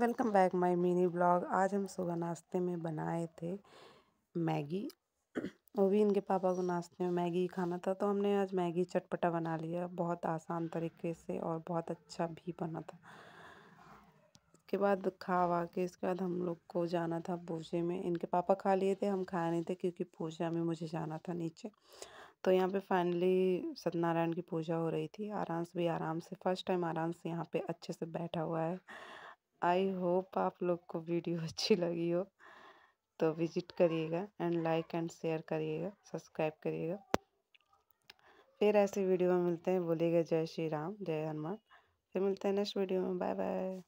welcome back my mini blog आज हम सुबह नाश्ते में बनाए थे मैगी वो भी इनके पापा को नाश्ते में मैगी खाना था तो हमने आज मैगी चटपटा बना लिया बहुत आसान तरीके से और बहुत अच्छा भी बना था उसके बाद खा वा के इसके बाद हम लोग को जाना था पूजे में इनके पापा खा लिए थे हम खाए नहीं थे क्योंकि पूजा में मुझे जाना था नीचे तो यहाँ पे फाइनली सत्यनारायण की पूजा हो रही थी आराम से भी आराम से फर्स्ट टाइम आराम से यहाँ पे अच्छे से बैठा हुआ है आई होप आप लोग को वीडियो अच्छी लगी हो तो विजिट करिएगा एंड लाइक एंड शेयर करिएगा सब्सक्राइब करिएगा फिर ऐसे वीडियो में मिलते हैं बोलिएगा जय श्री राम जय हनुमान फिर मिलते हैं नेक्स्ट वीडियो में बाय बाय